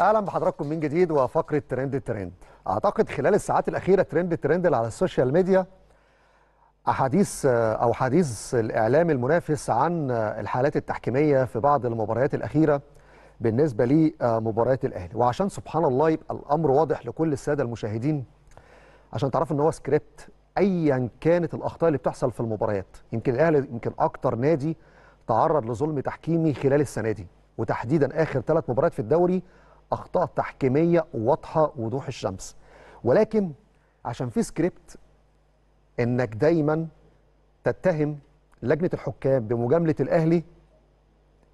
اهلا بحضراتكم من جديد وفقره ترند ترند اعتقد خلال الساعات الاخيره ترند ترند اللي على السوشيال ميديا احاديث او حديث الاعلام المنافس عن الحالات التحكيميه في بعض المباريات الاخيره بالنسبه لمباريات الاهلي وعشان سبحان الله يبقى الامر واضح لكل الساده المشاهدين عشان تعرفوا ان هو سكريبت ايا كانت الاخطاء اللي بتحصل في المباريات يمكن الاهلي يمكن اكتر نادي تعرض لظلم تحكيمي خلال السنه دي وتحديدا اخر ثلاث مباريات في الدوري اخطاء تحكيميه واضحه وضوح الشمس ولكن عشان في سكريبت انك دايما تتهم لجنه الحكام بمجامله الاهلي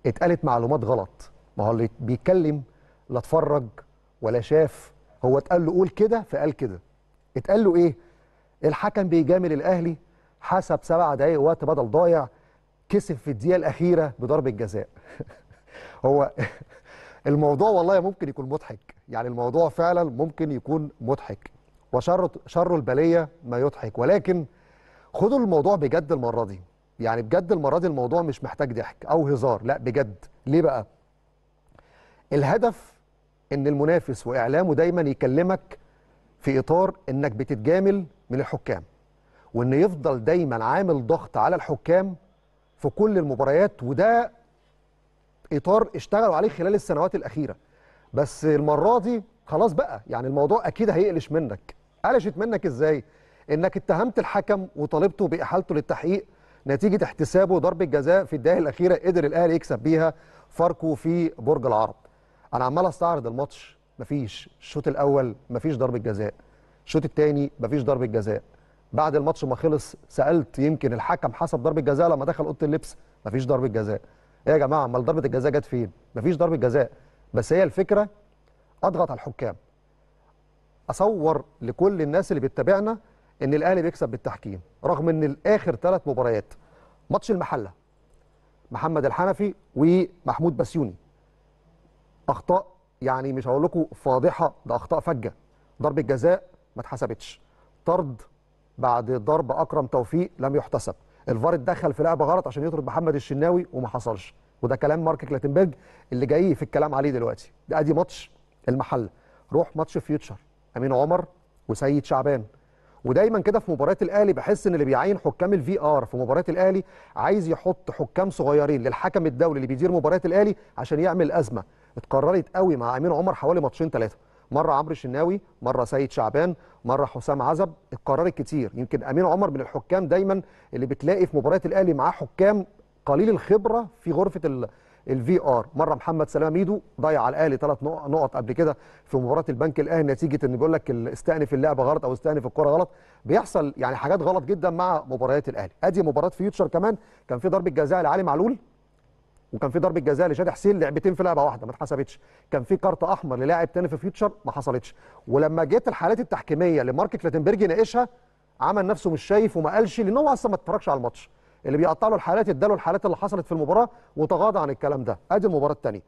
اتقالت معلومات غلط ما هو اللي بيتكلم لا اتفرج ولا شاف هو اتقال له قول كده فقال كده اتقال له ايه الحكم بيجامل الاهلي حسب سبع دقايق وقت بدل ضايع كسب في الدقيقه الاخيره بضربه جزاء هو الموضوع والله ممكن يكون مضحك يعني الموضوع فعلا ممكن يكون مضحك وشر شر البليه ما يضحك ولكن خدوا الموضوع بجد المره دي يعني بجد المره دي الموضوع مش محتاج ضحك او هزار لا بجد ليه بقى الهدف ان المنافس واعلامه دايما يكلمك في اطار انك بتتجامل من الحكام وان يفضل دايما عامل ضغط على الحكام في كل المباريات وده اطار اشتغلوا عليه خلال السنوات الاخيره بس المره دي خلاص بقى يعني الموضوع اكيد هيقلش منك قلشت منك ازاي انك اتهمت الحكم وطالبته باحالته للتحقيق نتيجه احتسابه ضربه جزاء في الدقائق الاخيره قدر الاهلي يكسب بيها فاركو في برج العرب انا عمال استعرض الماتش مفيش الشوط الاول مفيش ضربه جزاء الشوط الثاني مفيش ضربه جزاء بعد الماتش ما خلص سالت يمكن الحكم حسب ضربه جزاء لما دخل اوضه اللبس مفيش ضربه جزاء ايه يا جماعه امال ضربه الجزاء جت فين؟ مفيش ضربه جزاء بس هي الفكره اضغط على الحكام اصور لكل الناس اللي بتتابعنا ان الاهلي بيكسب بالتحكيم رغم ان الاخر ثلاث مباريات ماتش المحله محمد الحنفي ومحمود بسيوني اخطاء يعني مش هقول لكم فاضحه ده اخطاء فجه ضربه جزاء ما اتحسبتش طرد بعد ضرب اكرم توفيق لم يحتسب الفار اتدخل في لعبه غلط عشان يطرد محمد الشناوي وما حصلش وده كلام مارك كلاتنبرج اللي جاي في الكلام عليه دلوقتي ده ادي ماتش المحله روح ماتش فيوتشر امين عمر وسيد شعبان ودايما كده في مباريات الاهلي بحس ان اللي بيعين حكام الفي ار في مباريات الاهلي عايز يحط حكام صغيرين للحكم الدولي اللي بيدير مباريات الاهلي عشان يعمل ازمه اتكررت قوي مع امين عمر حوالي ماتشين ثلاثه مره عمرو الشناوي مره سيد شعبان مره حسام عزب القرار الكتير يمكن امين عمر من الحكام دايما اللي بتلاقي في مباريات الاهلي معاه حكام قليل الخبره في غرفه الفي ار مره محمد سلامه ميدو ضيع على الاهلي ثلاث نقط قبل كده في مباراه البنك الاهلي نتيجه ان بيقول لك استأنف اللعبه غلط او استأنف الكره غلط بيحصل يعني حاجات غلط جدا مع مباريات الاهلي ادي مباراه فيوتشر كمان كان في ضربه جزاء لعلي معلول وكان في ضربه جزاء لشادي حسين لعبتين في لعبه واحده ما اتحسبتش كان في كارت احمر للاعب تاني في فيوتشر ما حصلتش ولما جت الحالات التحكيميه لمارك كلاتنبرج يناقشها عمل نفسه مش شايف وما قالش لان هو اصلا ما اتفرجش على الماتش اللي بيقطع له الحالات اداله الحالات اللي حصلت في المباراه وتغاضى عن الكلام ده ادي المباراه الثانيه